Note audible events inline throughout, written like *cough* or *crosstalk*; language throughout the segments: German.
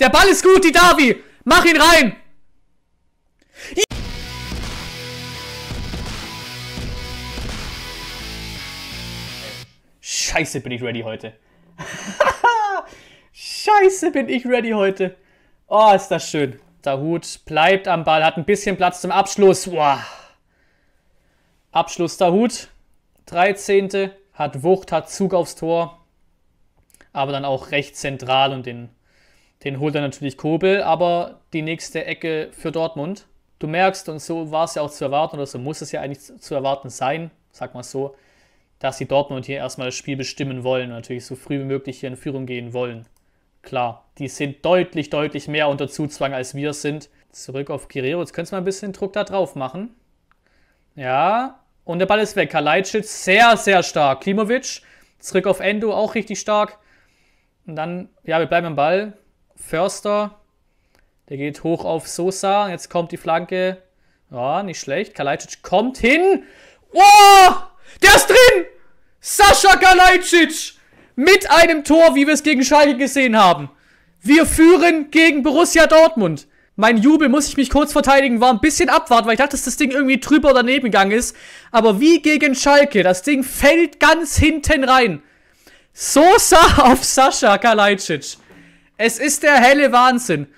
Der Ball ist gut, die Davi. Mach ihn rein. Scheiße, bin ich ready heute. *laughs* Scheiße, bin ich ready heute. Oh, ist das schön. Dahut bleibt am Ball, hat ein bisschen Platz zum Abschluss. Wow. Abschluss Dahut. 13. Hat Wucht, hat Zug aufs Tor. Aber dann auch recht zentral und den den holt dann natürlich Kobel, aber die nächste Ecke für Dortmund. Du merkst, und so war es ja auch zu erwarten, oder so muss es ja eigentlich zu erwarten sein, sag mal so, dass die Dortmund hier erstmal das Spiel bestimmen wollen und natürlich so früh wie möglich hier in Führung gehen wollen. Klar, die sind deutlich, deutlich mehr unter Zuzwang, als wir sind. Zurück auf Guerrero. Jetzt könntest du mal ein bisschen Druck da drauf machen. Ja, und der Ball ist weg. Kaleitschitz sehr, sehr stark. Klimovic zurück auf Endo, auch richtig stark. Und dann, ja, wir bleiben am Ball. Förster. Der geht hoch auf Sosa. Jetzt kommt die Flanke. Ja, nicht schlecht. Kalajdzic kommt hin. Oh! Der ist drin! Sascha Kalajdzic! Mit einem Tor, wie wir es gegen Schalke gesehen haben. Wir führen gegen Borussia Dortmund. Mein Jubel, muss ich mich kurz verteidigen, war ein bisschen abwarten, weil ich dachte, dass das Ding irgendwie drüber daneben gegangen ist. Aber wie gegen Schalke, das Ding fällt ganz hinten rein. Sosa *laughs* auf Sascha Kalajdzic. Es ist der helle Wahnsinn.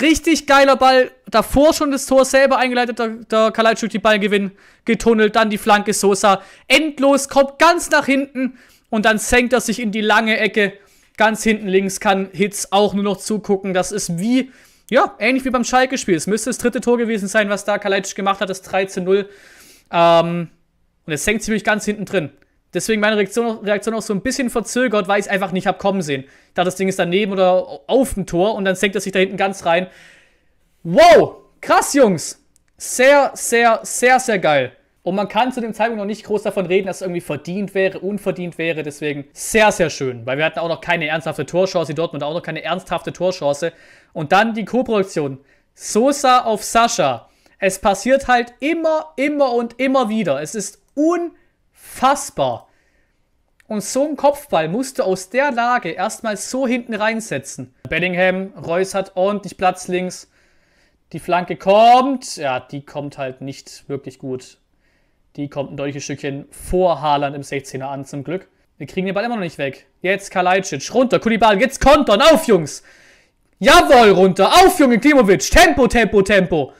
Richtig geiler Ball. Davor schon das Tor selber eingeleitet. Der, der Kalajdzic die Ballgewinn getunnelt. Dann die Flanke Sosa. Endlos kommt ganz nach hinten. Und dann senkt er sich in die lange Ecke. Ganz hinten links kann Hitz auch nur noch zugucken. Das ist wie, ja, ähnlich wie beim Schalke-Spiel. Es müsste das dritte Tor gewesen sein, was da Kalajdzic gemacht hat. Das 13-0. Ähm, und es senkt sich wirklich ganz hinten drin. Deswegen meine Reaktion, Reaktion auch so ein bisschen verzögert, weil ich es einfach nicht habe kommen sehen. Da das Ding ist daneben oder auf dem Tor und dann senkt er sich da hinten ganz rein. Wow, krass, Jungs. Sehr, sehr, sehr, sehr geil. Und man kann zu dem Zeitpunkt noch nicht groß davon reden, dass es irgendwie verdient wäre, unverdient wäre. Deswegen sehr, sehr schön, weil wir hatten auch noch keine ernsthafte Torchance. in Dortmund auch noch keine ernsthafte Torchance. Und dann die Co-Produktion. Sosa auf Sascha. Es passiert halt immer, immer und immer wieder. Es ist unbedingt Unfassbar. Und so ein Kopfball musst du aus der Lage erstmal so hinten reinsetzen. Bellingham, Reus hat ordentlich Platz links. Die Flanke kommt. Ja, die kommt halt nicht wirklich gut. Die kommt ein deutliches Stückchen vor Haaland im 16er an, zum Glück. Wir kriegen den Ball immer noch nicht weg. Jetzt Kalajdzic, runter, Kulibal, jetzt kontern, auf Jungs! Jawohl, runter, auf Junge, Klimovic, Tempo, Tempo, Tempo!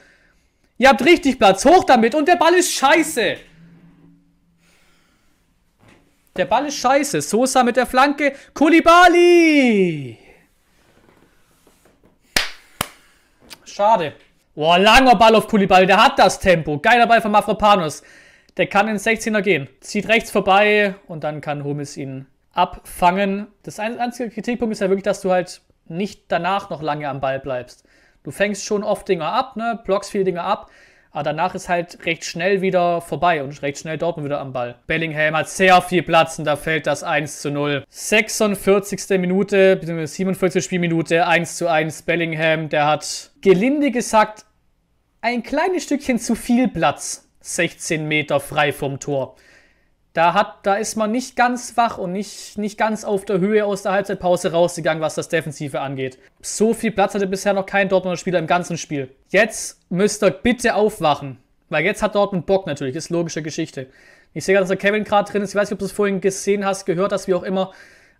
Ihr habt richtig Platz, hoch damit und der Ball ist scheiße! Der Ball ist scheiße. Sosa mit der Flanke. Kulibali! Schade. Boah, langer Ball auf Kulibali. Der hat das Tempo. Geiler Ball von Mafropanos. Der kann in 16er gehen. Zieht rechts vorbei und dann kann Hummels ihn abfangen. Das einzige Kritikpunkt ist ja wirklich, dass du halt nicht danach noch lange am Ball bleibst. Du fängst schon oft Dinger ab, ne? blockst viele Dinger ab. Aber danach ist halt recht schnell wieder vorbei und recht schnell Dortmund wieder am Ball. Bellingham hat sehr viel Platz und da fällt das 1 zu 0. 46. Minute, bzw. 47. Spielminute, 1 zu 1. Bellingham, der hat gelinde gesagt ein kleines Stückchen zu viel Platz. 16 Meter frei vom Tor da, hat, da ist man nicht ganz wach und nicht, nicht ganz auf der Höhe aus der Halbzeitpause rausgegangen, was das Defensive angeht. So viel Platz hatte bisher noch kein Dortmunder Spieler im ganzen Spiel. Jetzt müsst ihr bitte aufwachen, weil jetzt hat Dortmund Bock natürlich, ist logische Geschichte. Ich sehe gerade, dass der Kevin gerade drin ist. Ich weiß nicht, ob du es vorhin gesehen hast, gehört hast, wie auch immer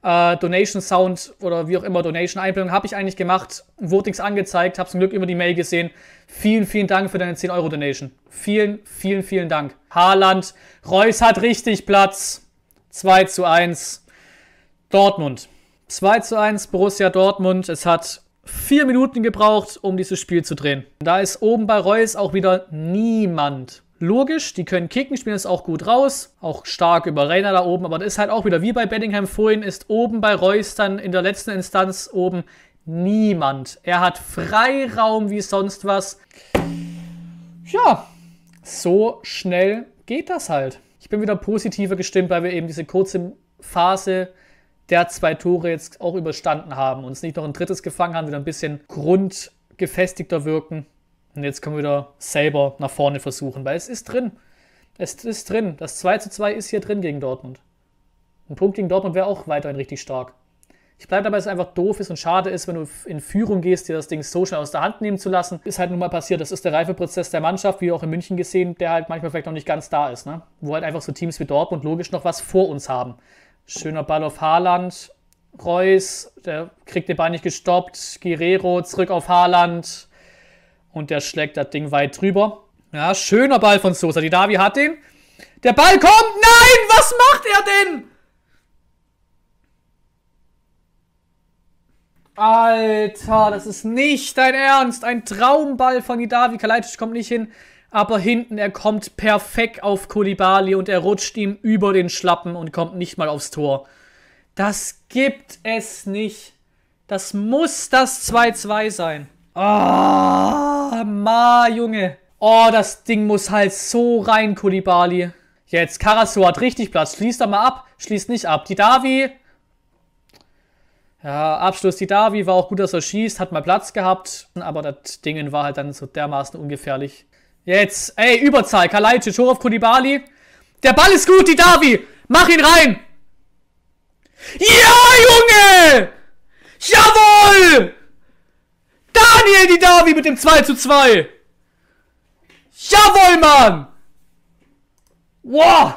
äh, Donation Sound oder wie auch immer Donation Einblendung habe ich eigentlich gemacht, wurde nichts angezeigt, habe zum Glück immer die Mail gesehen. Vielen, vielen Dank für deine 10 Euro Donation. Vielen, vielen, vielen Dank. Haaland, Reus hat richtig Platz. 2 zu 1 Dortmund. 2 zu 1 Borussia Dortmund. Es hat vier Minuten gebraucht, um dieses Spiel zu drehen. Da ist oben bei Reus auch wieder niemand logisch, die können kicken, spielen es auch gut raus, auch stark über Reiner da oben, aber das ist halt auch wieder wie bei Bellingham vorhin, ist oben bei Reus dann in der letzten Instanz oben niemand. Er hat Freiraum wie sonst was. Ja, so schnell geht das halt. Ich bin wieder positiver gestimmt, weil wir eben diese kurze Phase der zwei Tore jetzt auch überstanden haben, uns nicht noch ein drittes gefangen haben, wieder ein bisschen grundgefestigter wirken. Und jetzt können wir wieder selber nach vorne versuchen, weil es ist drin. Es ist drin. Das 2 zu 2 ist hier drin gegen Dortmund. Ein Punkt gegen Dortmund wäre auch weiterhin richtig stark. Ich bleibe dabei, dass es einfach doof ist und schade ist, wenn du in Führung gehst, dir das Ding so schnell aus der Hand nehmen zu lassen. Ist halt nun mal passiert. Das ist der Reifeprozess der Mannschaft, wie auch in München gesehen, der halt manchmal vielleicht noch nicht ganz da ist. Ne? Wo halt einfach so Teams wie Dortmund logisch noch was vor uns haben. Schöner Ball auf Haaland, Reus, der kriegt den Ball nicht gestoppt, Guerrero zurück auf Haaland. Und der schlägt das Ding weit drüber. Ja, schöner Ball von Sosa. Die Davi hat den. Der Ball kommt. Nein, was macht er denn? Alter, das ist nicht dein Ernst. Ein Traumball von Idavi. Kalajdzic kommt nicht hin. Aber hinten, er kommt perfekt auf Kolibali und er rutscht ihm über den Schlappen und kommt nicht mal aufs Tor. Das gibt es nicht. Das muss das 2-2 sein. Ah, oh, ma, Junge. Oh, das Ding muss halt so rein, Kulibali. Jetzt, Karasu hat richtig Platz. Schließt da mal ab. Schließt nicht ab. Die Davi. Ja, Abschluss die Davi. War auch gut, dass er schießt. Hat mal Platz gehabt. Aber das Ding war halt dann so dermaßen ungefährlich. Jetzt, ey, Überzahl. Kalajdzic, hoch auf Kulibali. Der Ball ist gut, die Davi. Mach ihn rein. Ja! mit dem 2 zu 2. Jawohl, Mann! Wow!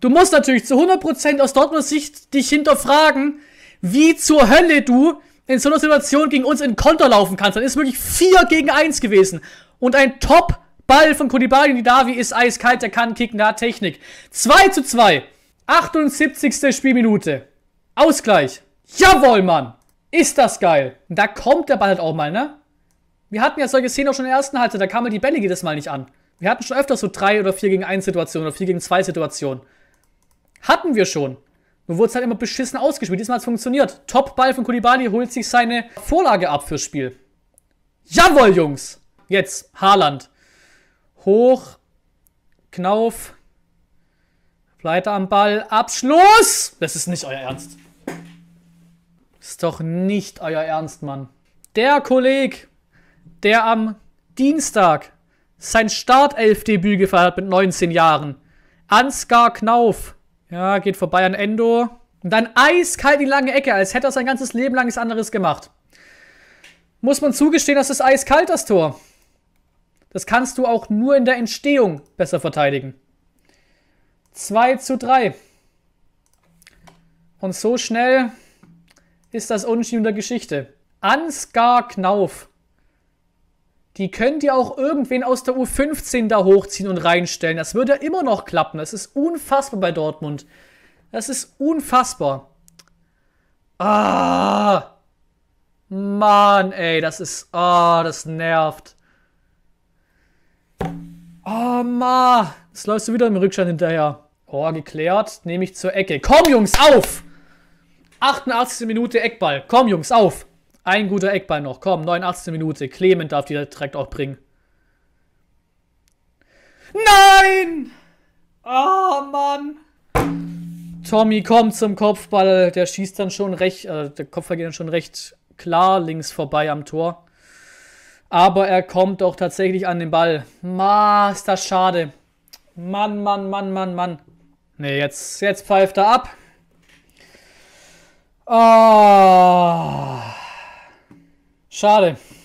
Du musst natürlich zu 100% aus Dortmunds Sicht dich hinterfragen, wie zur Hölle du in so einer Situation gegen uns in Konter laufen kannst. Dann ist wirklich 4 gegen 1 gewesen. Und ein Top-Ball von Kodibari Nidavi ist eiskalt, der kann kicken, der hat Technik. 2 zu 2. 78. Spielminute. Ausgleich. Jawohl, Mann! Ist das geil. Und da kommt der Ball halt auch mal, ne? Wir hatten ja solche Szenen auch schon in der ersten Halbzeit, da kamen die Bälle jedes Mal nicht an. Wir hatten schon öfter so 3 oder 4 gegen 1 Situationen oder 4 gegen 2 Situationen. Hatten wir schon. Nur wurde es halt immer beschissen ausgespielt. Diesmal hat es funktioniert. Top-Ball von Kulibali holt sich seine Vorlage ab fürs Spiel. Jawohl, Jungs! Jetzt, Haaland. Hoch, Knauf, Pleite am Ball, Abschluss! Das ist nicht euer Ernst. Das Ist doch nicht euer Ernst, Mann. Der Kollege der am Dienstag sein Startelfdebüt gefeiert hat mit 19 Jahren. Ansgar Knauf. Ja, geht vorbei an Endo. Und dann eiskalt die lange Ecke, als hätte er sein ganzes Leben lang nichts anderes gemacht. Muss man zugestehen, das ist eiskalt, das Tor. Das kannst du auch nur in der Entstehung besser verteidigen. 2 zu 3. Und so schnell ist das Unentschieden der Geschichte. Ansgar Knauf die könnt ihr auch irgendwen aus der U15 da hochziehen und reinstellen. Das würde ja immer noch klappen. Das ist unfassbar bei Dortmund. Das ist unfassbar. Ah! Mann, ey, das ist. Ah, das nervt. Ah, oh, ma. Jetzt läufst du wieder im Rückstand hinterher. Oh, geklärt. Nehme ich zur Ecke. Komm, Jungs, auf! 88. Minute Eckball. Komm, Jungs, auf! Ein guter Eckball noch. Komm, 89. Minute. Clement darf die direkt auch bringen. Nein! oh, Mann! Tommy kommt zum Kopfball. Der schießt dann schon recht, äh, der Kopfball geht dann schon recht klar links vorbei am Tor. Aber er kommt auch tatsächlich an den Ball. Ma, ist das schade. Mann, Mann, Mann, Mann, Mann. Nee, jetzt, jetzt pfeift er ab. Oh. Schade.